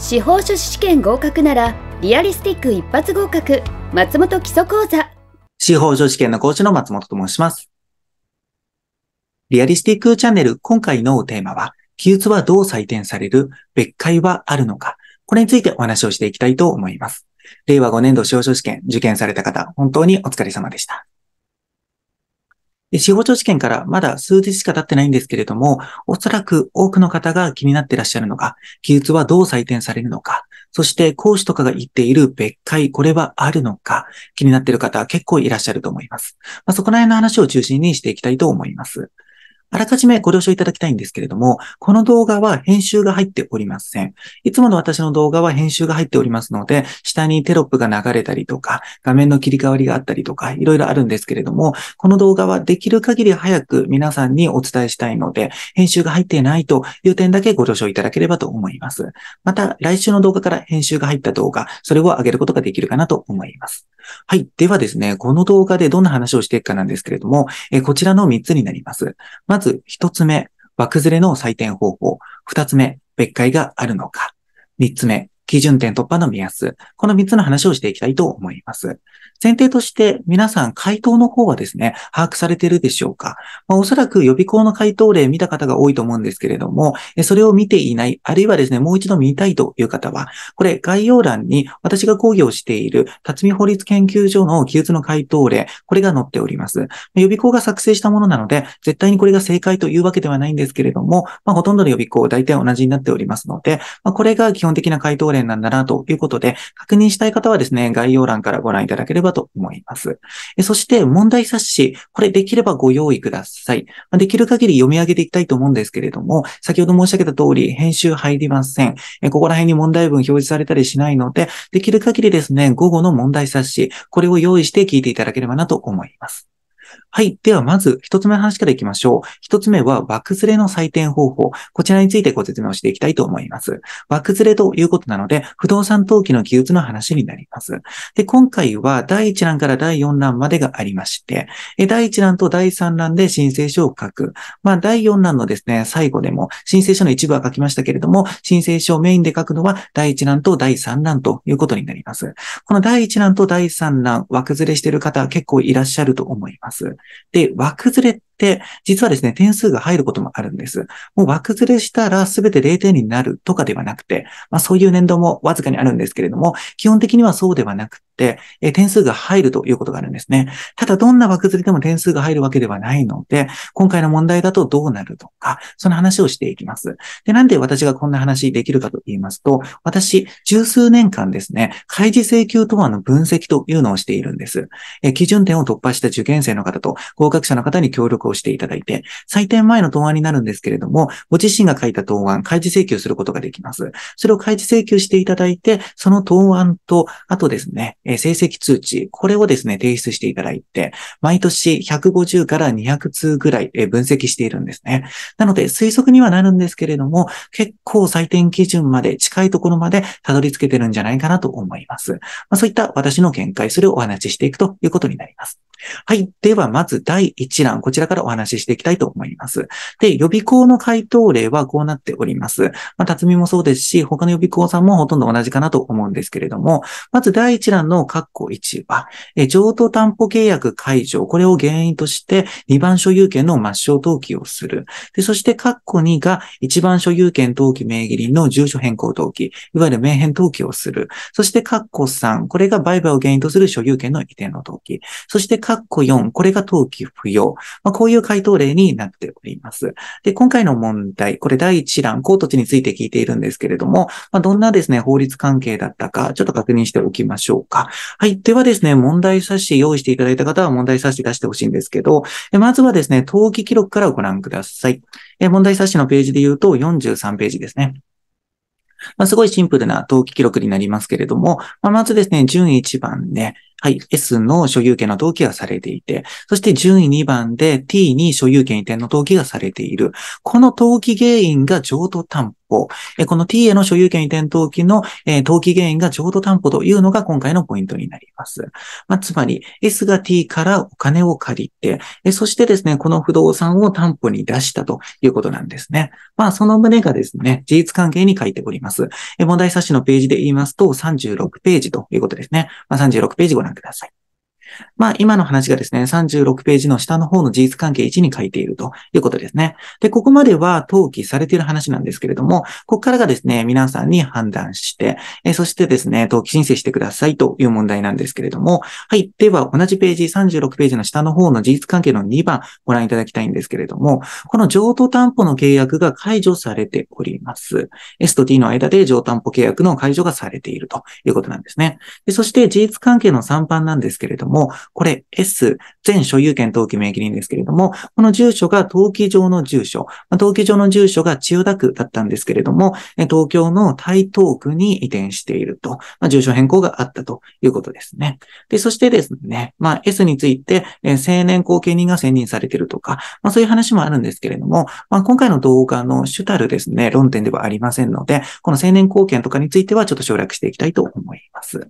司法書士試験合格ならリアリスティック一発合格松本基礎講座司法書士試験の講師の松本と申しますリアリスティックチャンネル今回のテーマは記述はどう採点される別解はあるのかこれについてお話をしていきたいと思います令和5年度司法書士試験受験された方本当にお疲れ様でしたで司法長試験からまだ数日しか経ってないんですけれども、おそらく多くの方が気になってらっしゃるのか、記述はどう採点されるのか、そして講師とかが言っている別解、これはあるのか、気になっている方は結構いらっしゃると思います。まあ、そこら辺の話を中心にしていきたいと思います。あらかじめご了承いただきたいんですけれども、この動画は編集が入っておりません。いつもの私の動画は編集が入っておりますので、下にテロップが流れたりとか、画面の切り替わりがあったりとか、いろいろあるんですけれども、この動画はできる限り早く皆さんにお伝えしたいので、編集が入っていないという点だけご了承いただければと思います。また、来週の動画から編集が入った動画、それを上げることができるかなと思います。はい。ではですね、この動画でどんな話をしていくかなんですけれども、えこちらの3つになります。まず、1つ目、枠ずれの採点方法。2つ目、別解があるのか。3つ目、基準点突破の目安。この3つの話をしていきたいと思います。前提として皆さん回答の方はですね、把握されているでしょうか、まあ、おそらく予備校の回答例見た方が多いと思うんですけれども、それを見ていない、あるいはですね、もう一度見たいという方は、これ概要欄に私が講義をしている辰巳法律研究所の記述の回答例、これが載っております。予備校が作成したものなので、絶対にこれが正解というわけではないんですけれども、まあ、ほとんどの予備校大体同じになっておりますので、まあ、これが基本的な回答例連なんだなということで、確認したい方はですね、概要欄からご覧いただければと思います。そして問題冊子、これできればご用意ください。できる限り読み上げていきたいと思うんですけれども、先ほど申し上げた通り、編集入りません。ここら辺に問題文表示されたりしないので、できる限りですね、午後の問題冊子、これを用意して聞いていただければなと思います。はい。では、まず、一つ目の話からいきましょう。一つ目は、枠ッれズレの採点方法。こちらについてご説明をしていきたいと思います。枠ッれズレということなので、不動産登記の技術の話になります。で、今回は、第1欄から第4欄までがありまして、第1欄と第3欄で申請書を書く。まあ、第4欄のですね、最後でも、申請書の一部は書きましたけれども、申請書をメインで書くのは、第1欄と第3欄ということになります。この第1欄と第3欄、枠ずれしている方、結構いらっしゃると思います。で、枠ずれ、実はですね、点数が入ることもあるんです。もう枠ずれしたら全て0点になるとかではなくて、まあそういう年度もわずかにあるんですけれども、基本的にはそうではなくて、え点数が入るということがあるんですね。ただどんな枠ずれでも点数が入るわけではないので、今回の問題だとどうなるとか、その話をしていきます。で、なんで私がこんな話できるかと言いますと、私、十数年間ですね、開示請求等案の分析というのをしているんです。え基準点を突破した受験生の方と合格者の方に協力ををしていただいて、採点前の答案になるんですけれども、ご自身が書いた答案、開示請求することができます。それを開示請求していただいて、その答案と、あとですね、え成績通知、これをですね、提出していただいて、毎年150から200通ぐらい、え分析しているんですね。なので、推測にはなるんですけれども、結構採点基準まで近いところまでたどり着けてるんじゃないかなと思います。まあ、そういった私の見解、それをお話ししていくということになります。はい。では、まず第1弾、こちらからお話ししていきたいと思います。で、予備校の回答例はこうなっております。まあ、辰巳もそうですし、他の予備校さんもほとんど同じかなと思うんですけれども、まず第1弾の括弧1は、え譲渡担保契約解除、これを原因として2番所有権の抹消登記をする。でそして、括弧2が1番所有権登記名義人の住所変更登記、いわゆる名変登記をする。そして、括弧3、これが売買を原因とする所有権の移転の登記。そして、かっこ4、これが登記不要。まあ、こういう回答例になっております。で、今回の問題、これ第1欄、ート地について聞いているんですけれども、まあ、どんなですね、法律関係だったか、ちょっと確認しておきましょうか。はい。ではですね、問題冊子用意していただいた方は問題冊子出してほしいんですけど、まずはですね、登記記録からご覧ください。問題冊子のページで言うと43ページですね。まあ、すごいシンプルな登記記録になりますけれども、まあ、まずですね、順1番で、ね、はい、S の所有権の登記がされていて、そして順位2番で T に所有権移転の登記がされている。この登記原因が譲渡担保。この T への所有権移転登記の登記原因が譲渡担保というのが今回のポイントになります。まあ、つまり S が T からお金を借りて、そしてですね、この不動産を担保に出したということなんですね。まあ、その旨がですね、事実関係に書いております。問題冊子のページで言いますと36ページということですね。まあ、36ページご覧覧ください。まあ、今の話がですね、36ページの下の方の事実関係1に書いているということですね。で、ここまでは登記されている話なんですけれども、ここからがですね、皆さんに判断して、えそしてですね、登記申請してくださいという問題なんですけれども、はい。では、同じページ、36ページの下の方の事実関係の2番ご覧いただきたいんですけれども、この譲渡担保の契約が解除されております。S と T の間で譲担保契約の解除がされているということなんですね。でそして、事実関係の3番なんですけれども、も、これ S、全所有権登記名義人ですけれども、この住所が登記上の住所、登記上の住所が千代田区だったんですけれども、東京の台東区に移転していると、まあ、住所変更があったということですね。で、そしてですね、まあ S について、え青年後見人が選任されているとか、まあそういう話もあるんですけれども、まあ今回の動画の主たるですね、論点ではありませんので、この青年後見とかについてはちょっと省略していきたいと思います。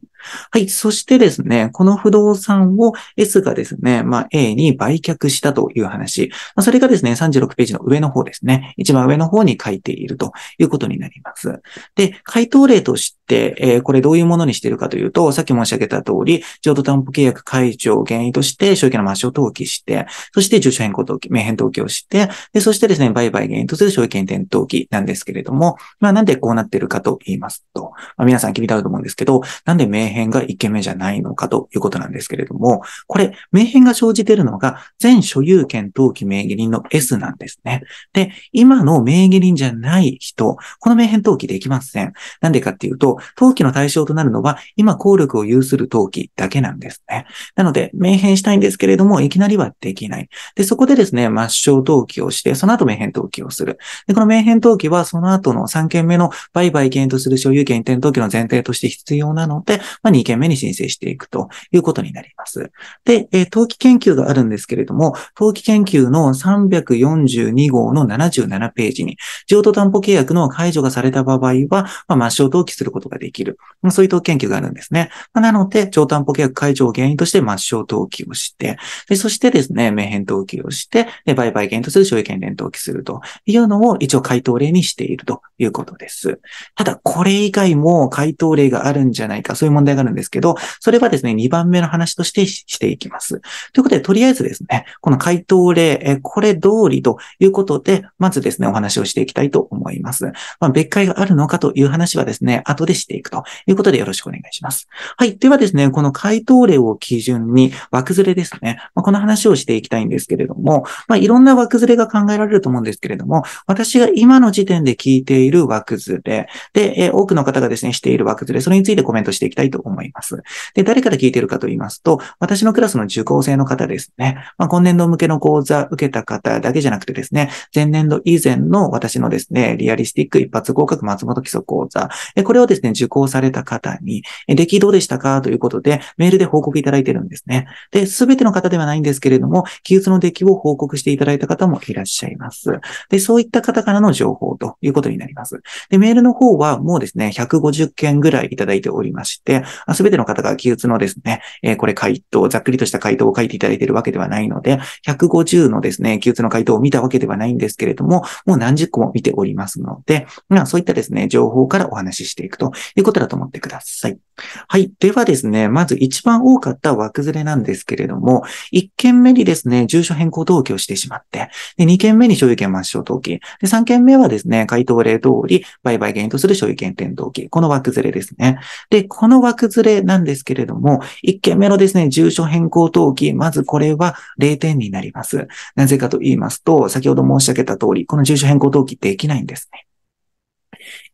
はい、そしてですね、この不動産3を S がですね、まあ、A に売却したという話。まあ、それがですね、36ページの上の方ですね。一番上の方に書いているということになります。で、回答例として、えー、これどういうものにしているかというと、さっき申し上げた通り、譲渡担保契約解除を原因として、証券の抹消登記して、そして住所変更登記、名変登記をして、で、そしてですね、売買原因とする証券転登記なんですけれども、まあ、なんでこうなってるかと言いますと、まあ、皆さん気になると思うんですけど、なんで名変がイ件目じゃないのかということなんですけれどもども、これ、名変が生じているのが、全所有権登記名義人の S なんですね。で、今の名義人じゃない人、この名変登記できません。なんでかっていうと、登記の対象となるのは、今効力を有する登記だけなんですね。なので、名変したいんですけれども、いきなりはできない。で、そこでですね、抹消登記をして、その後名変登記をする。で、この名変登記は、その後の3件目の売買権とする所有権移転登記の前提として必要なので、まあ、2件目に申請していくということになります。ます。で、えー、冬研究があるんですけれども、冬季研究の342号の77ページに、譲渡担保契約の解除がされた場合は、まあ、抹消登記することができる。そういう統研究があるんですね。まあ、なので、超担保契約解除を原因として抹消登記をして、でそしてですね、名変登記をして、売買権とする所有権連登記するというのを一応回答例にしているということです。ただ、これ以外も回答例があるんじゃないか、そういう問題があるんですけど、それはですね、2番目の話としてしてしていきます。ということで、とりあえずですね、この回答例、えこれ通りということで、まずですね、お話をしていきたいと思います。まあ、別解があるのかという話はですね、後でしていくということでよろしくお願いします。はい。ではですね、この回答例を基準に枠ずれですね、まあ、この話をしていきたいんですけれども、まあ、いろんな枠ずれが考えられると思うんですけれども、私が今の時点で聞いている枠ずれ、で、え多くの方がですね、している枠ずれ、それについてコメントしていきたいと思います。で、誰から聞いているかと言いますと、私のクラスの受講生の方ですね、まあ、今年度向けの講座受けた方だけじゃなくてですね、前年度以前の私のですね、リアリスティック一発合格松本基礎講座、これをですね、受講された方に、出来どうでしたかということで、メールで報告いただいてるんですね。で、すべての方ではないんですけれども、記述の出来を報告していただいた方もいらっしゃいます。で、そういった方からの情報ということになります。で、メールの方はもうですね、150件ぐらいいただいておりまして、すべての方が記述のですね、これ回答、ざっくりとした回答を書いていただいているわけではないので、150のですね、記述の回答を見たわけではないんですけれども、もう何十個も見ておりますので、まあ、そういったですね、情報からお話ししていくということだと思ってください。はい。ではですね、まず一番多かった枠連れなんですけれども、1件目にですね、住所変更登記をしてしまって、で2件目に所有権抹消登記、で3件目はですね、回答例通り、売買原因とする所有権転登記、この枠連れですね。で、この枠連れなんですけれども、1件目のですねですね、住所変更登記、まずこれは0点になります。なぜかと言いますと、先ほど申し上げた通り、この住所変更登記できないんですね。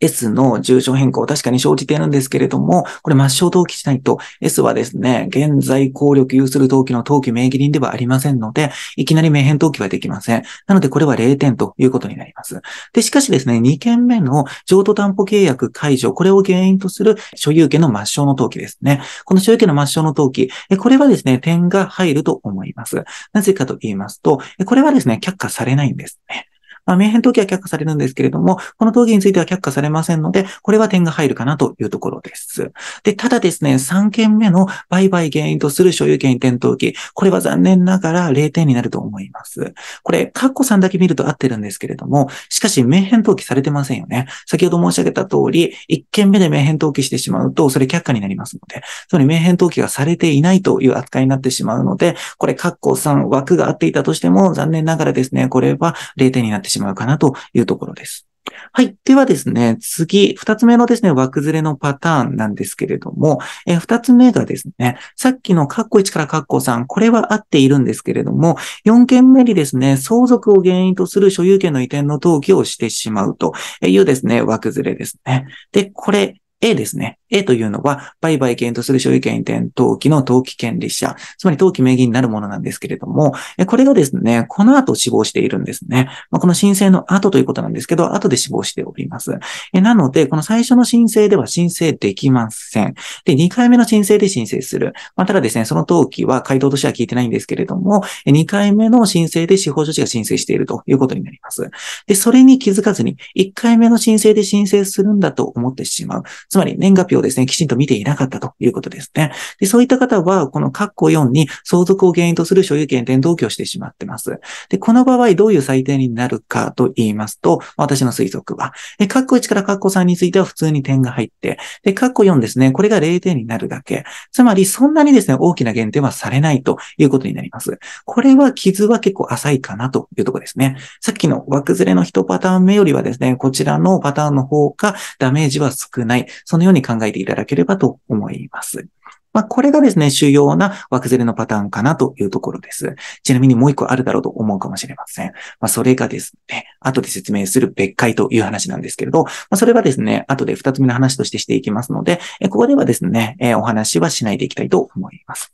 S の住所変更確かに生じているんですけれども、これ抹消登記しないと、S はですね、現在効力有する登記の登記名義人ではありませんので、いきなり名変登記はできません。なので、これは0点ということになります。で、しかしですね、2件目の譲渡担保契約解除、これを原因とする所有権の抹消の登記ですね。この所有権の抹消の登記、これはですね、点が入ると思います。なぜかと言いますと、これはですね、却下されないんですね。まあ、変登記は却下されるんですけれども、この討議については却下されませんので、これは点が入るかなというところです。で、ただですね、3件目の売買原因とする所有権移転登記、これは残念ながら0点になると思います。これ、カッコ3だけ見ると合ってるんですけれども、しかし、名変登記されてませんよね。先ほど申し上げた通り、1件目で名変登記してしまうと、それ却下になりますので、つまり明変登記がされていないという扱いになってしまうので、これ、カッコ3枠が合っていたとしても、残念ながらですね、これは0点になってしまう。しまうかなというところです。はい。ではですね、次、二つ目のですね、枠ずれのパターンなんですけれども、え二つ目がですね、さっきのカッコ1からカッコ3、これは合っているんですけれども、4件目にですね、相続を原因とする所有権の移転の登記をしてしまうというですね、枠ずれですね。で、これ、A ですね。A というのは、売買権とする所有権移転登記の登記権利者、つまり登記名義になるものなんですけれども、これがですね、この後死亡しているんですね。まあ、この申請の後ということなんですけど、後で死亡しております。なので、この最初の申請では申請できません。で、2回目の申請で申請する。まあ、ただですね、その登記は回答としては聞いてないんですけれども、2回目の申請で司法書士が申請しているということになります。で、それに気づかずに、1回目の申請で申請するんだと思ってしまう。つまり、年賀表ですね、きちんと見ていなかったということですね。でそういった方は、この括弧4に相続を原因とする所有権連同居してしまってます。で、この場合、どういう裁定になるかと言いますと、私の推測は、括弧1から括弧3については普通に点が入って、で、括弧4ですね、これが0点になるだけ。つまり、そんなにですね、大きな減点はされないということになります。これは傷は結構浅いかなというところですね。さっきの枠ずれの1パターン目よりはですね、こちらのパターンの方がダメージは少ない。そのように考ええていただければと思います。まあ、これがですね、主要な枠ずれのパターンかなというところです。ちなみにもう一個あるだろうと思うかもしれません。まあ、それがですね、後で説明する別解という話なんですけれど、まあ、それはですね、後で二つ目の話としてしていきますので、ここではですね、えお話はしないでいきたいと思います。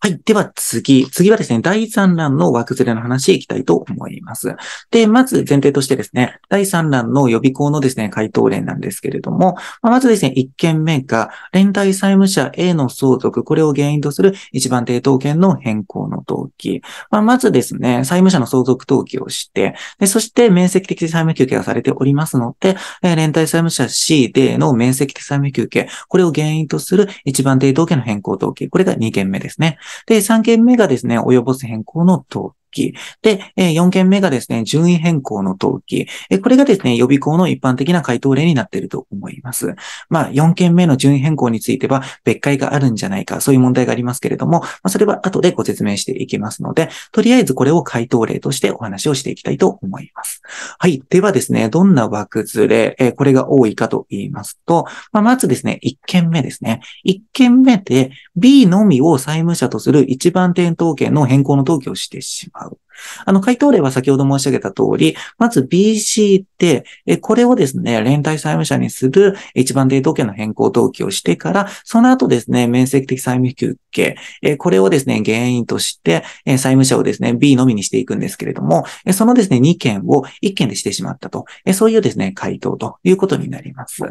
はい。では次。次はですね、第3弾の枠連れの話いきたいと思います。で、まず前提としてですね、第3弾の予備校のですね、回答例なんですけれども、まずですね、1件目が、連帯債務者 A の相続、これを原因とする一番抵当権の変更の登記。まあ、まずですね、債務者の相続登記をして、でそして面積的債務休憩がされておりますので、え連帯債務者 C での面積的債務休憩、これを原因とする一番抵当権の変更登記。これが2件目ですね。で、3件目がですね、及ぼす変更の動で、え4件目がですね、順位変更の登記。えこれがですね、予備校の一般的な回答例になっていると思います。まあ、4件目の順位変更については、別解があるんじゃないか、そういう問題がありますけれども、まあ、それは後でご説明していきますので、とりあえずこれを回答例としてお話をしていきたいと思います。はい。ではですね、どんな枠連れ、えこれが多いかと言いますと、まあ、まずですね、1件目ですね。1件目で B のみを債務者とする一番点統計の変更の登記をしてしまう。hope あの、回答例は先ほど申し上げた通り、まず BC って、えこれをですね、連帯債務者にする一番抵当権の変更登記をしてから、その後ですね、面積的債務休憩、えこれをですね、原因として、え債務者をですね、B のみにしていくんですけれども、えそのですね、2件を1件でしてしまったと、えそういうですね、回答ということになります。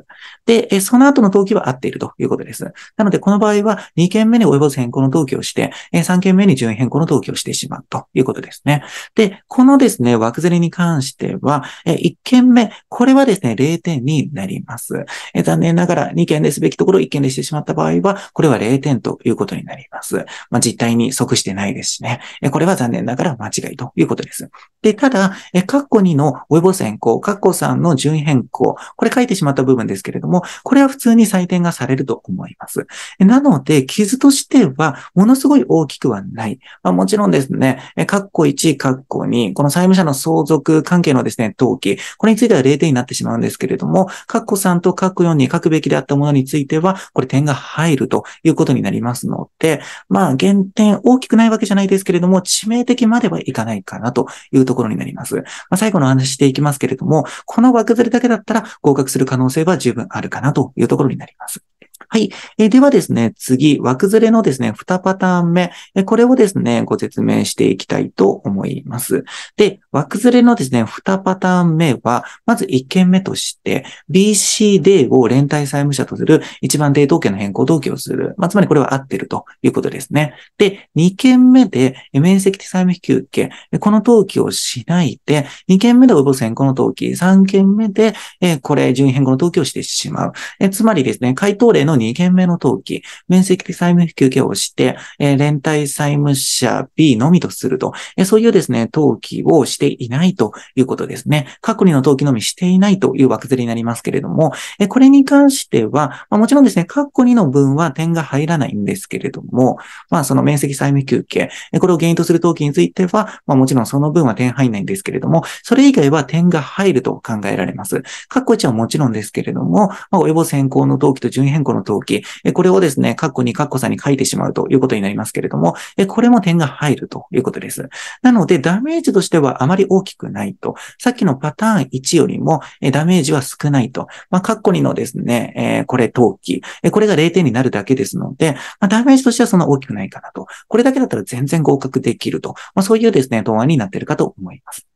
で、えその後の登記は合っているということです。なので、この場合は2件目に及ぼす変更の登記をして、え3件目に順位変更の登記をしてしまうということですね。で、このですね、枠ずれに関しては、え1件目、これはですね、0点になります。え残念ながら2件ですべきところ1件でしてしまった場合は、これは0点ということになります。まあ、実態に即してないですしね。えこれは残念ながら間違いということです。で、ただ、えカッコ2の応募選考、カッコ3の順位変更、これ書いてしまった部分ですけれども、これは普通に採点がされると思います。なので、傷としては、ものすごい大きくはない。まあ、もちろんですね、カッコ1、しい括弧に、この債務者の相続関係のですね、登記、これについては0点になってしまうんですけれども、括弧3と括弧4に書くべきであったものについては、これ点が入るということになりますので、まあ、減点大きくないわけじゃないですけれども、致命的まではいかないかなというところになります。まあ、最後の話していきますけれども、この枠ずれだけだったら合格する可能性は十分あるかなというところになります。はい。えではですね、次、枠ずれのですね、2パターン目、えこれをですね、ご説明していきたいと思います。で、枠ずれのですね、2パターン目は、まず1件目として、BCD を連帯債務者とする1番デート権の変更登記をする。まあ、つまりこれは合ってるということですね。で、2件目で、面積債務引き受け、この登記をしないで、2件目で及ぼす変更の登記、3件目で、えこれ、順位変更の登記をしてしまう。えつまりですね、回答例の2件目の登記、面積債務受けをして、えー、連帯債務者 B のみとすると、えー、そういうですね、登記をしていないということですね。去2の登記のみしていないという枠釣りになりますけれども、えー、これに関しては、まあ、もちろんですね、各2の分は点が入らないんですけれども、まあ、その面積債務休憩、これを原因とする登記については、まあ、もちろんその分は点入んないんですけれども、それ以外は点が入ると考えられます。弧1はもちろんですけれども、まあ、及ぼ先行の登記と順位変更のの登記、これをですね、カッコ2、カッコ3に書いてしまうということになりますけれども、これも点が入るということです。なので、ダメージとしてはあまり大きくないと。さっきのパターン1よりも、ダメージは少ないと。まあ、カッコ2のですね、えこれ登記、これが0点になるだけですので、まあ、ダメージとしてはそんな大きくないかなと。これだけだったら全然合格できると。まあ、そういうですね、答案になっているかと思います。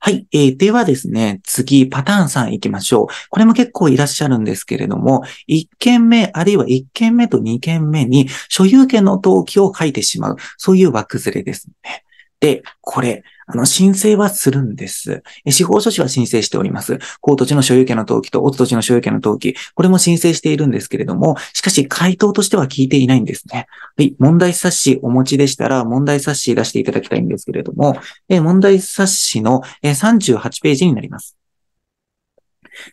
はい。えー、ではですね、次、パターン3行きましょう。これも結構いらっしゃるんですけれども、1件目、あるいは1件目と2件目に所有権の登記を書いてしまう。そういう枠ずれですね。で、これ、あの、申請はするんです。司法書士は申請しております。高土地の所有権の登記と乙土地の所有権の登記、これも申請しているんですけれども、しかし回答としては聞いていないんですね。はい、問題冊子お持ちでしたら、問題冊子出していただきたいんですけれども、え問題冊子の38ページになります。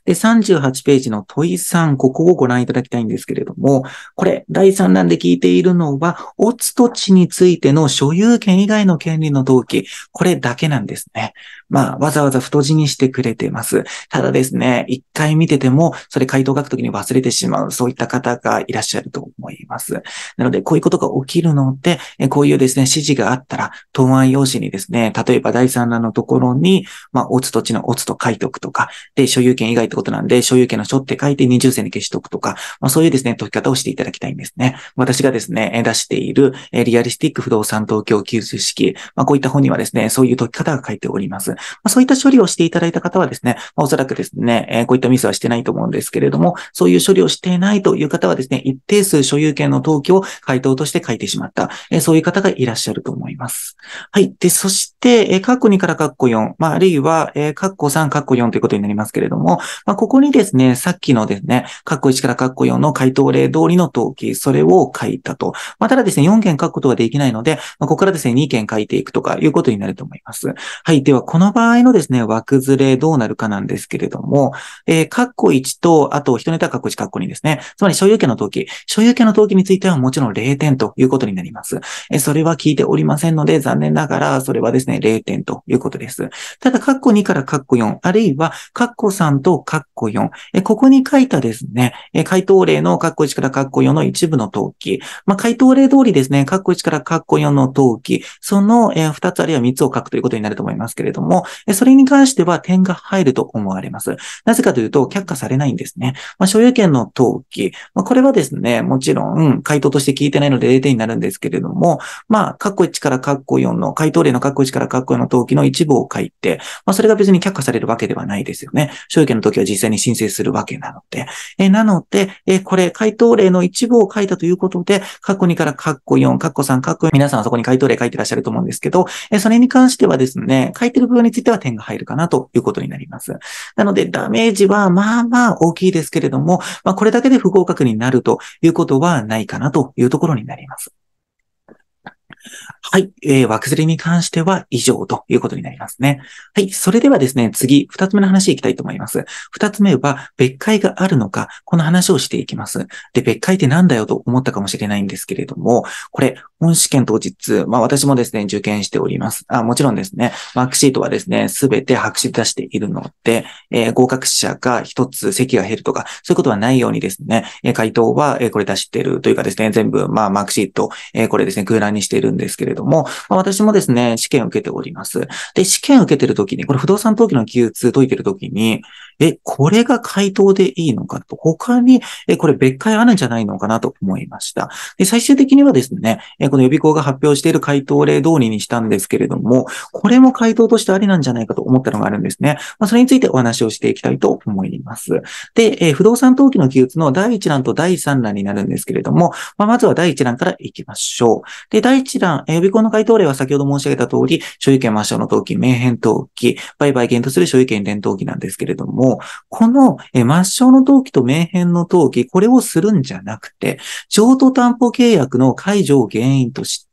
で、38ページの問い3、ここをご覧いただきたいんですけれども、これ、第3弾で聞いているのは、オツ土地についての所有権以外の権利の登記、これだけなんですね。まあ、わざわざ太字にしてくれてます。ただですね、一回見てても、それ回答書くときに忘れてしまう、そういった方がいらっしゃると思います。なので、こういうことが起きるので、こういうですね、指示があったら、答案用紙にですね、例えば第三弾のところに、まあ、おつと地のおつと書いておくとか、で、所有権以外ってことなんで、所有権の書って書いて二重線に消しておくとか、まあ、そういうですね、解き方をしていただきたいんですね。私がですね、出している、リアリスティック不動産東京給水式、まあ、こういった本にはですね、そういう解き方が書いております。まそういった処理をしていただいた方はですね、まおそらくですね、えこういったミスはしてないと思うんですけれども、そういう処理をしていないという方はですね、一定数所有権の登記を回答として書いてしまった、えそういう方がいらっしゃると思います。はい。で、そして、えー、カッコ2からカッコ4、まあ、あるいは、えー、カッコ3、カッコ4ということになりますけれども、まあ、ここにですね、さっきのですね、カッコ1からカッコ4の回答例通りの登記、それを書いたと。まあ、ただですね、4件書くことができないので、まあ、ここからですね、2件書いていくとかいうことになると思います。はい。では、このの場合のですね、枠ずれどうなるかなんですけれども、えー、括弧1と、あと、一ネタッコ1ッコ2ですね。つまり、所有権の登記。所有権の登記についてはもちろん0点ということになります。えー、それは聞いておりませんので、残念ながら、それはですね、0点ということです。ただ、括弧2からッコ4、あるいは、括弧3と括弧4、えー、ここに書いたですね、え回答例の括弧1からッコ4の一部の登記。まあ、回答例通りですね、ッコ1からッコ4の登記、その、え2つあるいは3つを書くということになると思いますけれども、も、それに関しては点が入ると思われます。なぜかというと、却下されないんですね。まあ、所有権の登記。まあ、これはですね、もちろん回答として聞いてないので0点になるんですけれども、まあ、カッコ1からカッコ4の、回答例のカッコ1からカッコ4の登記の一部を書いて、まあ、それが別に却下されるわけではないですよね。所有権の登記は実際に申請するわけなので。えなので、えこれ、回答例の一部を書いたということで、カッコ2からカッコ4、カッコ3、カッコ4、皆さんそこに回答例書いてらっしゃると思うんですけど、えそれに関してはですね、書いてる部分については点が入るかなということになります。なので、ダメージはまあまあ大きいですけれども、まあ、これだけで不合格になるということはないかなというところになります。はい。えー、枠ずズに関しては以上ということになりますね。はい。それではですね、次、二つ目の話いきたいと思います。二つ目は、別解があるのか、この話をしていきます。で、別解って何だよと思ったかもしれないんですけれども、これ、本試験当日、まあ私もですね、受験しております。あ、もちろんですね、マークシートはですね、すべて白紙出しているので、えー、合格者が一つ席が減るとか、そういうことはないようにですね、え回答は、えー、これ出してるというかですね、全部、まあマークシート、えー、これですね、空欄にしているんですけれども、まあ、私もですね、試験を受けております。で、試験を受けてるときに、これ不動産登記の記述解いてるときに、え、これが回答でいいのかと、他に、え、これ別解あるんじゃないのかなと思いました。で、最終的にはですね、え、この予備校が発表している回答例通りにしたんですけれども、これも回答としてありなんじゃないかと思ったのがあるんですね。まあ、それについてお話をしていきたいと思います。で、え不動産登記の記述の第1弾と第3弾になるんですけれども、まあ、まずは第1弾からいきましょう。で、第1エ予備校の回答例は先ほど申し上げた通り、所有権抹消の登記、名変登記、売買権とする所有権連登記なんですけれども、この抹消の登記と名変の登記、これをするんじゃなくて、譲渡担保契約の解除を原因として、、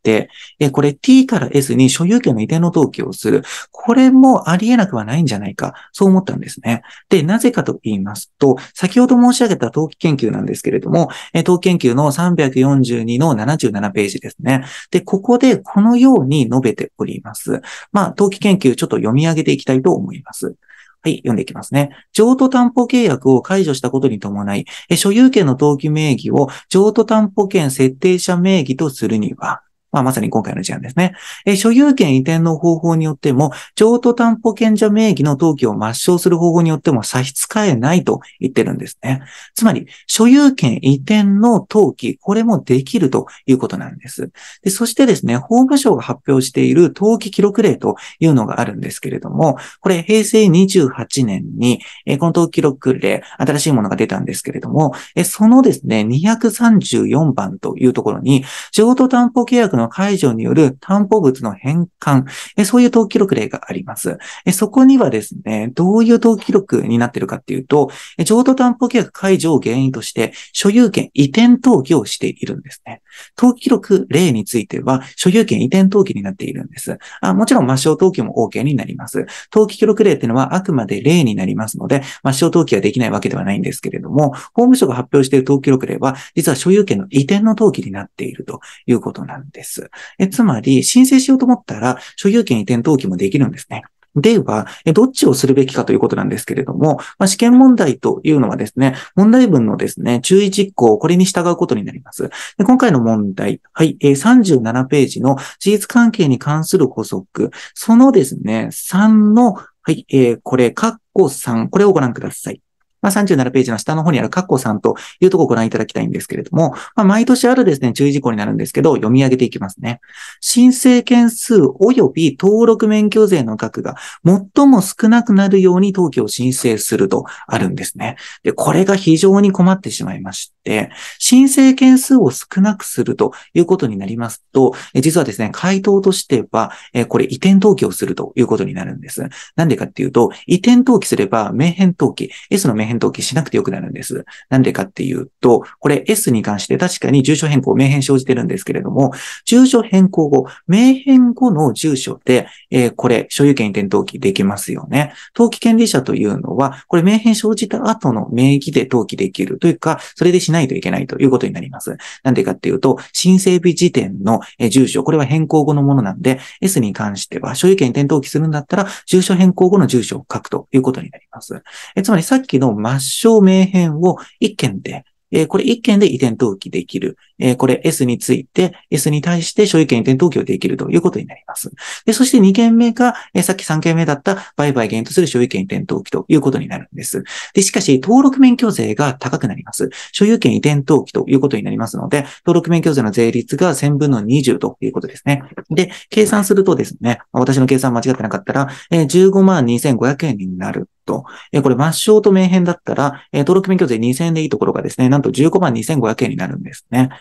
えこれ t から s に所有権の移転の登記をする。これもありえなくはないんじゃないか。そう思ったんですね。で、なぜかと言いますと、先ほど申し上げた登記研究なんですけれども、え登記研究の342の77ページですね。で、ここでこのように述べております。まあ、登記研究ちょっと読み上げていきたいと思います。はい、読んでいきますね。譲渡担保契約を解除したことに伴い、所有権の登記名義を譲渡担保権設定者名義とするには、まあ、まさに今回の事案ですね。えー、所有権移転の方法によっても、譲渡担保権者名義の登記を抹消する方法によっても差し支えないと言ってるんですね。つまり、所有権移転の登記、これもできるということなんです。でそしてですね、法務省が発表している登記記録例というのがあるんですけれども、これ平成28年に、えー、この登記記録例、新しいものが出たんですけれども、えー、そのですね、234番というところに、譲渡担保契約のの解除による担保物の返還、えそういう登記録例があります。えそこにはですね、どういう登記録になってるかっていうと、譲渡担保契約解除を原因として所有権移転登記をしているんですね。登記録例については所有権移転登記になっているんです。あもちろん抹消登記も OK になります。登記記録例っていうのはあくまで例になりますので、抹消登記はできないわけではないんですけれども、法務省が発表している登記録例は、実は所有権の移転の登記になっているということなんです。。えつまり、申請しようと思ったら、所有権移転登記もできるんですね。では、どっちをするべきかということなんですけれども、まあ、試験問題というのはですね、問題文のですね、注意実行、これに従うことになります。で今回の問題、はい、37ページの事実関係に関する補足、そのですね、3の、はい、えー、これ、括弧3、これをご覧ください。まあ、37ページの下の方にあるカッコさんというところをご覧いただきたいんですけれども、まあ、毎年あるですね、注意事項になるんですけど、読み上げていきますね。申請件数及び登録免許税の額が最も少なくなるように登記を申請するとあるんですね。で、これが非常に困ってしまいまして、申請件数を少なくするということになりますと、実はですね、回答としては、これ移転登記をするということになるんです。なんでかっていうと、移転登記すれば、名変登記、S の名変変動期しなくてよくなるんです。なんでかっていうと、これ S に関して確かに住所変更、名変生じてるんですけれども、住所変更後、名変後の住所で、えー、これ、所有権移転登記できますよね。登記権利者というのは、これ名変生じた後の名義で登記できるというか、それでしないといけないということになります。なんでかっていうと、申請日時点の住所、これは変更後のものなんで、S に関しては、所有権移転登記するんだったら、住所変更後の住所を書くということになります。えつまりさっきの末梢名変を一件で、えー、これ一件で移転登記できる。えー、これ S について、S に対して所有権移転登記をできるということになります。で、そして2件目が、えー、さっき3件目だった売買減とする所有権移転登記ということになるんです。で、しかし、登録免許税が高くなります。所有権移転登記ということになりますので、登録免許税の税率が1000分の20ということですね。で、計算するとですね、私の計算間違ってなかったら、えー、15万2500円になると。えこれ、抹消と名変だったら、え登録免許税2000円でいいところがですね、なんと15万2500円になるんですね。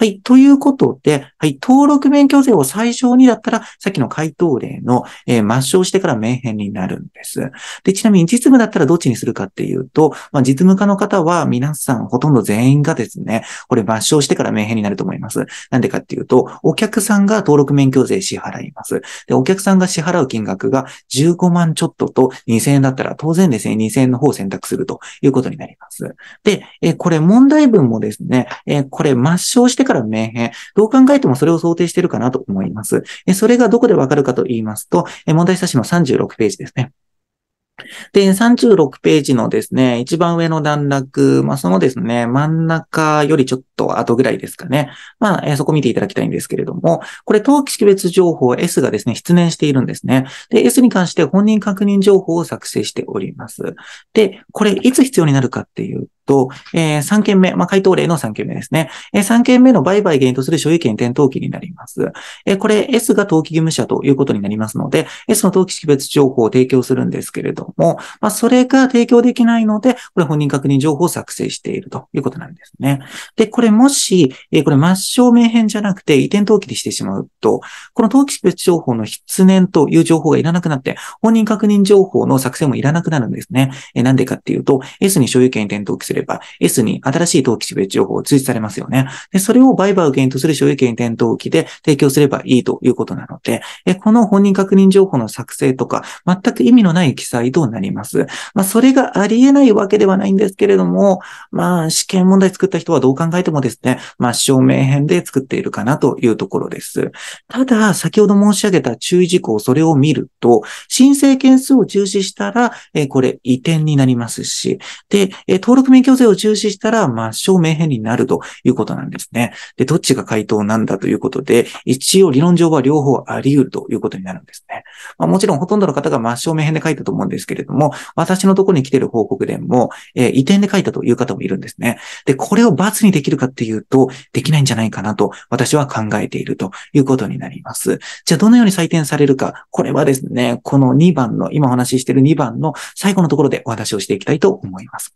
はい。ということで、はい。登録免許税を最小にだったら、さっきの回答例の、えー、抹消してから免返になるんです。で、ちなみに実務だったらどっちにするかっていうと、まあ、実務家の方は皆さんほとんど全員がですね、これ抹消してから免返になると思います。なんでかっていうと、お客さんが登録免許税支払います。で、お客さんが支払う金額が15万ちょっとと2000円だったら、当然ですね、2000円の方を選択するということになります。で、えー、これ問題文もですね、えー、これ抹消してからの変、どう考えてもそれを想定してるかなと思います。それがどこでわかるかと言いますと、問題冊子の36ページですね。で、36ページのですね、一番上の段落、まあ、そのですね、真ん中よりちょっと後ぐらいですかね。まあ、えー、そこ見ていただきたいんですけれども、これ、登記識別情報 S がですね、失念しているんですね。で、S に関して本人確認情報を作成しております。で、これ、いつ必要になるかっていうと、えー、3件目、まあ、回答例の3件目ですね。えー、3件目の売買原因とする所有権転登記になります。えー、これ S が登記義務者ということになりますので、S の登記識別情報を提供するんですけれども、まあ、それが提供できないので、これ本人確認情報を作成しているということなんですね。で、これもし、えー、これ抹消名変じゃなくて移転登記にしてしまうと、この登記識別情報の必然という情報がいらなくなって、本人確認情報の作成もいらなくなるんですね。えー、なんでかっていうと、S に所有権転登記するれば、S に新しい登記別情報を通知されますよね。で、それを売買を検討する所有権転登記で提供すればいいということなので、えこの本人確認情報の作成とか、全く意味のない記載となります。まあ、それがあり得ないわけではないんですけれども、まあ、試験問題作った人はどう考えてもですね、まあ、証明編で作っているかなというところです。ただ、先ほど申し上げた注意事項、それを見ると、申請件数を中止したら、えこれ移転になりますし、で、え登録免許強制を中止したら、まあ、証明変になるということなんですね。で、どっちが回答なんだということで、一応理論上は両方あり得るということになるんですね。まあ、もちろんほとんどの方が真正面編で書いたと思うんですけれども、私のところに来てる報告でも、えー、移転で書いたという方もいるんですね。で、これを罰にできるかっていうと、できないんじゃないかなと私は考えているということになります。じゃあ、どのように採点されるか、これはですね、この2番の、今お話ししている2番の最後のところでお話をしていきたいと思います。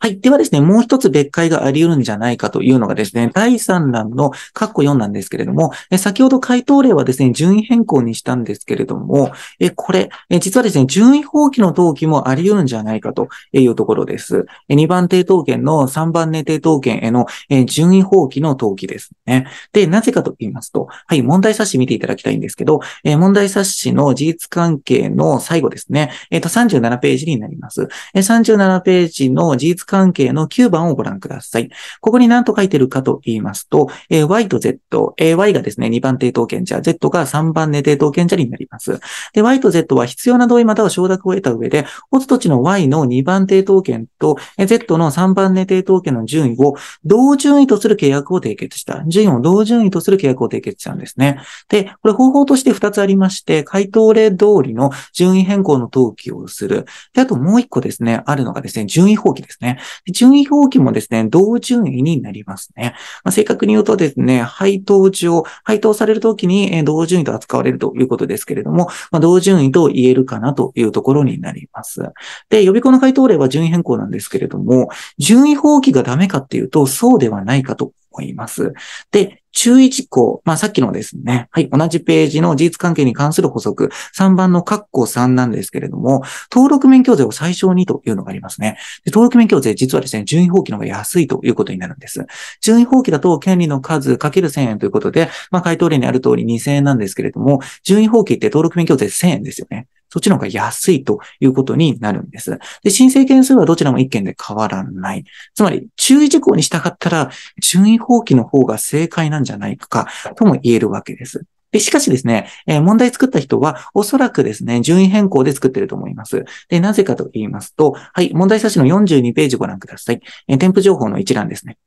はい。ではですね、もう一つ別解があり得るんじゃないかというのがですね、第3欄の括弧4なんですけれども、え先ほど回答例はですね、順位変更にしたんですけれども、えこれえ、実はですね、順位放棄の登記もあり得るんじゃないかというところです。え2番抵当権の3番根抵当権へのえ順位放棄の登記ですね。で、なぜかと言いますと、はい、問題冊子見ていただきたいんですけど、え問題冊子の事実関係の最後ですね、えっ、と、37ページになります。え37ページの事実関係の9番をご覧ください。ここに何と書いてるかと言いますと、えー、y と z、えー、y がですね、2番抵当権者、z が3番値抵当権者になります。で、y と z は必要な同意または承諾を得た上で、ホツ土地の y の2番抵当権と、えー、z の3番値抵当権の順位を同順位とする契約を締結した。順位を同順位とする契約を締結したんですね。で、これ方法として2つありまして、回答例通りの順位変更の登記をする。で、あともう1個ですね、あるのがですね、順位放棄です。ですね。順位表記もですね、同順位になりますね。まあ、正確に言うとですね、配当上、配当されるときに同順位と扱われるということですけれども、まあ、同順位と言えるかなというところになります。で、予備校の回答例は順位変更なんですけれども、順位表記がダメかっていうと、そうではないかと思います。で、注意事項。まあ、さっきのですね。はい。同じページの事実関係に関する補足。3番の括弧3なんですけれども、登録免許税を最小にというのがありますね。で登録免許税、実はですね、順位放棄の方が安いということになるんです。順位放棄だと、権利の数かける1000円ということで、まあ、回答例にある通り2000円なんですけれども、順位放棄って登録免許税1000円ですよね。そっちの方が安いということになるんです。で、申請件数はどちらも1件で変わらない。つまり、注意事項に従ったら、順位放棄の方が正解なんじゃないかとも言えるわけです。で、しかしですね、えー、問題作った人は、おそらくですね、順位変更で作ってると思います。で、なぜかと言いますと、はい、問題冊子の42ページご覧ください。えー、添付情報の一覧ですね。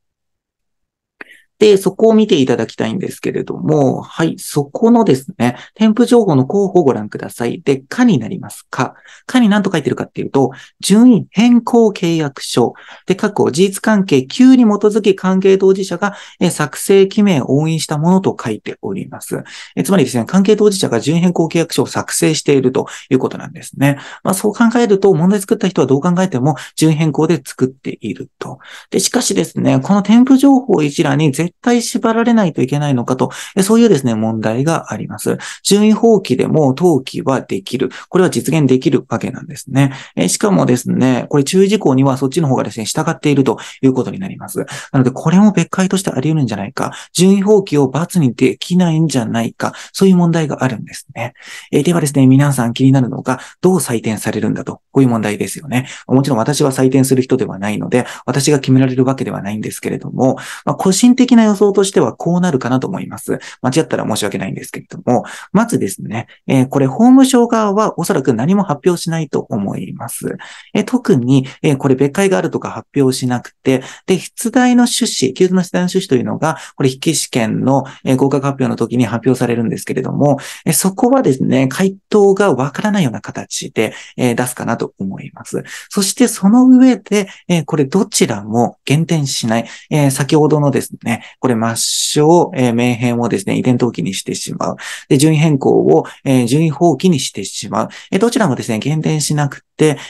で、そこを見ていただきたいんですけれども、はい、そこのですね、添付情報の候補をご覧ください。で、かになりますか。かに何と書いてるかっていうと、順位変更契約書。で、過去事実関係9に基づき関係当事者が作成記名を応印したものと書いております。えつまりですね、関係当事者が順位変更契約書を作成しているということなんですね。まあ、そう考えると、問題作った人はどう考えても順位変更で作っていると。で、しかしですね、この添付情報一覧に全絶対縛られないといけないのかと、そういうですね、問題があります。順位放棄でも登記はできる。これは実現できるわけなんですね。えしかもですね、これ注意事項にはそっちの方がですね、従っているということになります。なので、これも別解としてあり得るんじゃないか。順位放棄を罰にできないんじゃないか。そういう問題があるんですね。えではですね、皆さん気になるのが、どう採点されるんだと。こういう問題ですよね。もちろん私は採点する人ではないので、私が決められるわけではないんですけれども、まあ、個人的な予想としてはこうなるかなと思います。間違ったら申し訳ないんですけれども、まずですね、えー、これ法務省側はおそらく何も発表しないと思います。えー、特に、えー、これ別解があるとか発表しなくて、で、出題の趣旨、急付の出題の趣旨というのが、これ筆記試験の、え合格発表の時に発表されるんですけれども、えそこはですね、回答がわからないような形で、え出すかなと思います。そしてその上で、えこれどちらも減点しない、え先ほどのですね、これ末消、えー、名変をですね、移転登記にしてしまう。で、順位変更を、えー、順位放棄にしてしまう。えー、どちらもですね、減点しなく、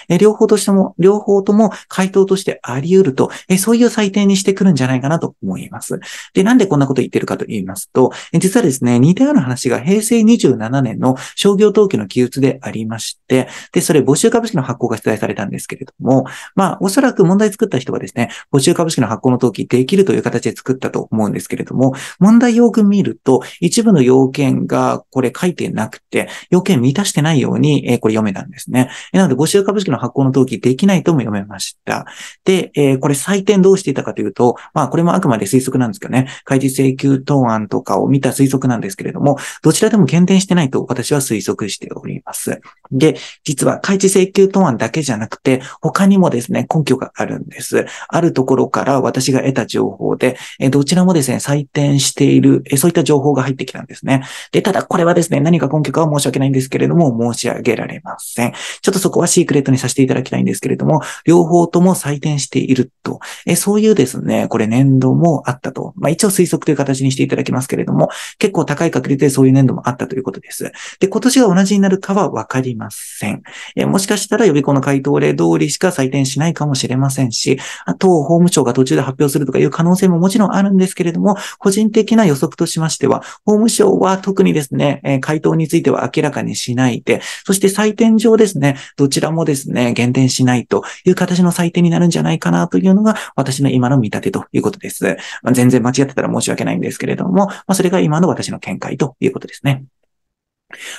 え両方としても、両方とも回答としてあり得ると、えそういう採点にしてくるんじゃないかなと思います。で、なんでこんなこと言ってるかと言いますと、え実はですね、似たような話が平成27年の商業登記の記述でありまして、で、それ募集株式の発行が出題されたんですけれども、まあ、おそらく問題作った人はですね、募集株式の発行の登記できるという形で作ったと思うんですけれども、問題よく見ると、一部の要件がこれ書いてなくて、要件満たしてないように、えこれ読めたんですね。なので、募集中株式の発行の登記できないとも読めました。で、えー、これ採点どうしていたかというと、まあこれもあくまで推測なんですけどね、開示請求答案とかを見た推測なんですけれども、どちらでも減点してないと私は推測しております。で、実は開示請求答案だけじゃなくて、他にもですね、根拠があるんです。あるところから私が得た情報で、えどちらもですね、採点している、えそういった情報が入ってきたんですね。で、ただこれはですね、何か根拠かは申し訳ないんですけれども、申し上げられません。ちょっとそこはークレットにさせていただきたいんですけれども、両方とも採点していると。えそういうですね、これ年度もあったと。まあ、一応推測という形にしていただきますけれども、結構高い確率でそういう年度もあったということです。で、今年が同じになるかはわかりません。えもしかしたら予備校の回答例通りしか採点しないかもしれませんし、あと、法務省が途中で発表するとかいう可能性ももちろんあるんですけれども、個人的な予測としましては、法務省は特にですね、え回答については明らかにしないで、そして採点上ですね、どちらももですね、減点しないという形の採点になるんじゃないかなというのが、私の今の見立てということです。まあ、全然間違ってたら申し訳ないんですけれども、まあ、それが今の私の見解ということですね。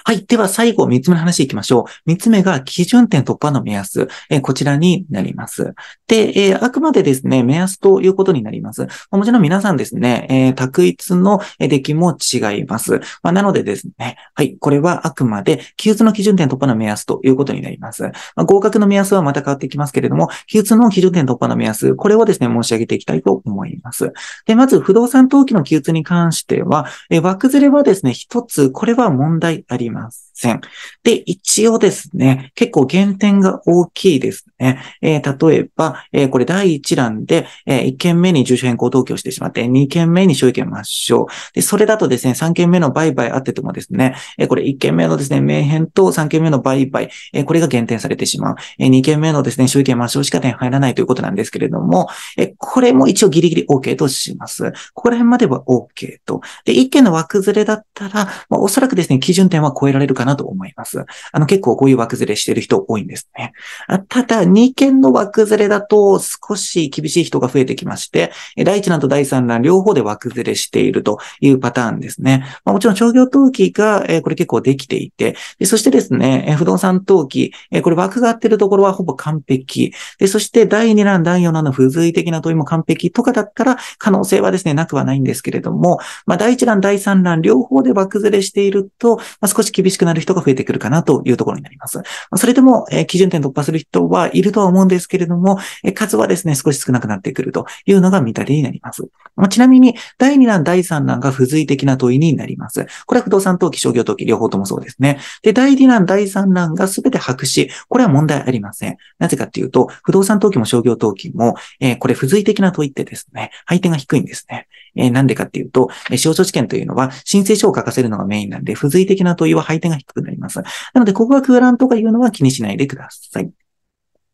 はい。では最後、三つ目の話いきましょう。三つ目が基準点突破の目安。えこちらになります。で、えあくまでですね、目安ということになります。もちろん皆さんですね、え択一の出来も違います。まあ、なのでですね、はい。これはあくまで、記述の基準点突破の目安ということになります。まあ、合格の目安はまた変わってきますけれども、記述の基準点突破の目安、これをですね、申し上げていきたいと思います。で、まず、不動産登記の記述に関しては、え枠ずれはですね、一つ、これは問題あります。ます。せん。で、一応ですね、結構減点が大きいですね。えー、例えば、えー、これ第一弾で、えー、1件目に住所変更登記をしてしまって、2件目に所有権抹消。で、それだとですね、3件目の売買あっててもですね、えこれ1件目のですね、名変と3件目の売買、えこれが減点されてしまう。え2件目のですね、所有権抹消しか点入らないということなんですけれども、えこれも一応ギリギリ OK とします。ここら辺までは OK と。で、1件の枠ずれだったら、まあ、おそらくですね、基準点は超えられるかなと思います。あの、結構こういう枠ずれしてる人多いんですね。ただ、2件の枠ずれだと少し厳しい人が増えてきまして、第1弾と第3弾両方で枠ずれしているというパターンですね。まあ、もちろん商業登記が、えこれ結構できていて、でそしてですね、え不動産登記、えこれ枠が合ってるところはほぼ完璧。で、そして第2弾、第4弾の付随的な問いも完璧とかだったら可能性はですね、なくはないんですけれども、まあ、第1弾、第3弾両方で枠ずれしていると、まあ、少し厳しくなるる人が増えてくるかなというところになります。それでも、え基準点突破する人はいるとは思うんですけれども、え数はですね、少し少なくなってくるというのが見立てになります。まちなみに、第2弾、第3弾が付随的な問いになります。これは不動産登記、商業登記、両方ともそうですね。で、第2弾、第3弾が全て白紙。これは問題ありません。なぜかっていうと、不動産登記も商業登記も、えこれ付随的な問いってですね、配点が低いんですね。えな、んでかっていうと、え司法書士権というのは申請書を書かせるのがメインなんで、付随的な問いは配点が低くなります。なので、ここが空欄とかいうのは気にしないでください。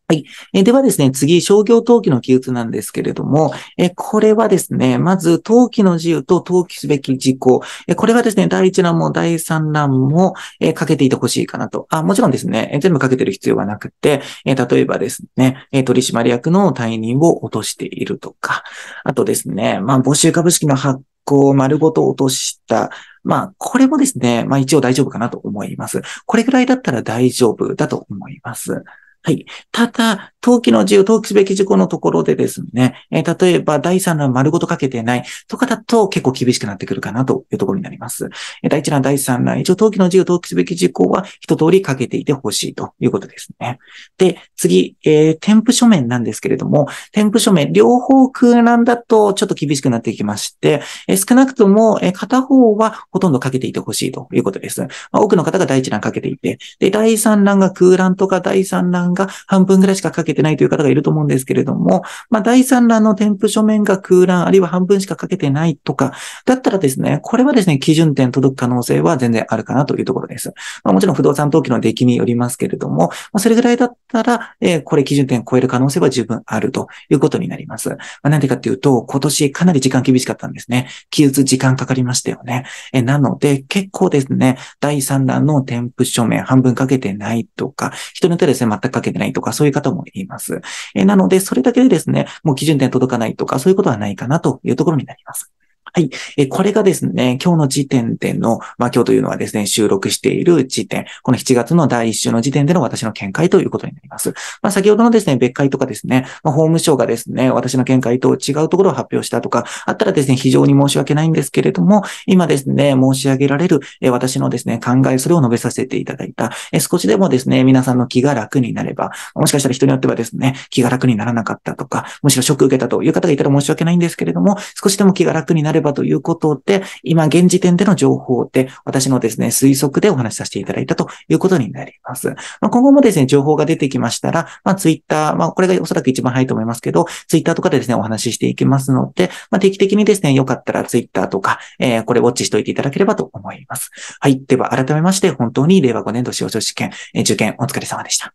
はい。えではですね、次、商業登記の記述なんですけれども、えこれはですね、まず、登記の自由と登記すべき事項。えこれはですね、第1欄も第3欄も、えかけていてほしいかなと。あ、もちろんですね、え全部かけてる必要はなくて、え例えばですね、え取締役の退任を落としているとか、あとですね、まあ、募集株式の発行を丸ごと落とした、まあ、これもですね、まあ一応大丈夫かなと思います。これぐらいだったら大丈夫だと思います。はい。ただ、登記の自由、登記すべき事項のところでですね、えー、例えば第3欄丸ごとかけてないとかだと結構厳しくなってくるかなというところになります。えー、第1欄、第3欄、一応登記の自由、登記すべき事項は一通りかけていてほしいということですね。で、次、えー、添付書面なんですけれども、添付書面、両方空欄だとちょっと厳しくなってきまして、えー、少なくとも、えー、片方はほとんどかけていてほしいということです。まあ、多くの方が第1欄かけていて、で、第3欄が空欄とか第3欄が半分ぐらいしかかけてないという方がいると思うんですけれども、まあ、第3欄の添付書面が空欄、あるいは半分しかかけてないとか、だったらですね、これはですね、基準点届く可能性は全然あるかなというところです。まあ、もちろん不動産登記の出来によりますけれども、まあ、それぐらいだったら、えー、これ基準点を超える可能性は十分あるということになります。まあ、なんでかっていうと、今年かなり時間厳しかったんですね。記述時間かかりましたよね。えなので、結構ですね、第3弾の添付書面半分かけてないとか、人によってはですね、全くけてないとか、そういう方もいます。えなので、それだけでですね、もう基準点届かないとか、そういうことはないかなというところになります。はい。えこれがですね、今日の時点での、まあ今日というのはですね、収録している時点、この7月の第1週の時点での私の見解ということになります。まあ先ほどのですね、別会とかですね、まあ、法務省がですね、私の見解と違うところを発表したとか、あったらですね、非常に申し訳ないんですけれども、今ですね、申し上げられる、え私のですね、考え、それを述べさせていただいた、え少しでもですね、皆さんの気が楽になれば、もしかしたら人によってはですね、気が楽にならなかったとか、むしろショック受けたという方がいたら申し訳ないんですけれども、少しでも気が楽にななればということで、今現時点での情報で、私のですね、推測でお話しさせていただいたということになります。まあ、今後もですね、情報が出てきましたら、まあ、ツイッター、まあ、これがおそらく一番早いと思いますけど、ツイッターとかでですね、お話ししていきますので、まあ、定期的にですね、よかったらツイッターとか、えー、これウォッチしておいていただければと思います。はい。では、改めまして、本当に令和5年度司法書試験、えー、受験お疲れ様でした。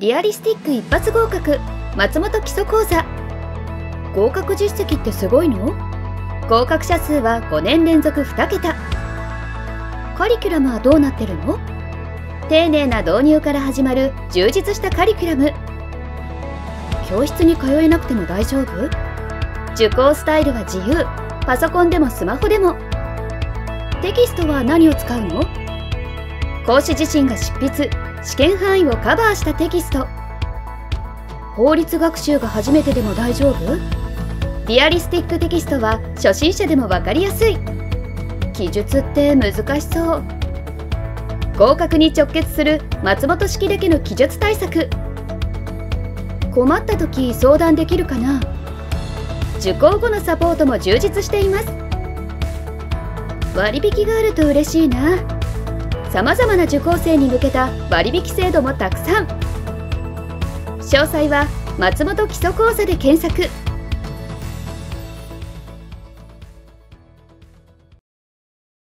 リアリスティック一発合格、松本基礎講座。合格実績ってすごいの合格者数は5年連続2桁カリキュラムはどうなってるの丁寧な導入から始まる充実したカリキュラム教室に通えなくても大丈夫受講スタイルは自由パソコンでもスマホでもテキストは何を使うの講師自身が執筆試験範囲をカバーしたテキスト法律学習が初めてでも大丈夫リアリスティックテキストは初心者でも分かりやすい記述って難しそう合格に直結する松本式だけの記述対策困った時相談できるかな受講後のサポートも充実しています割引があると嬉しいなさまざまな受講生に向けた割引制度もたくさん詳細は松本基礎講座で検索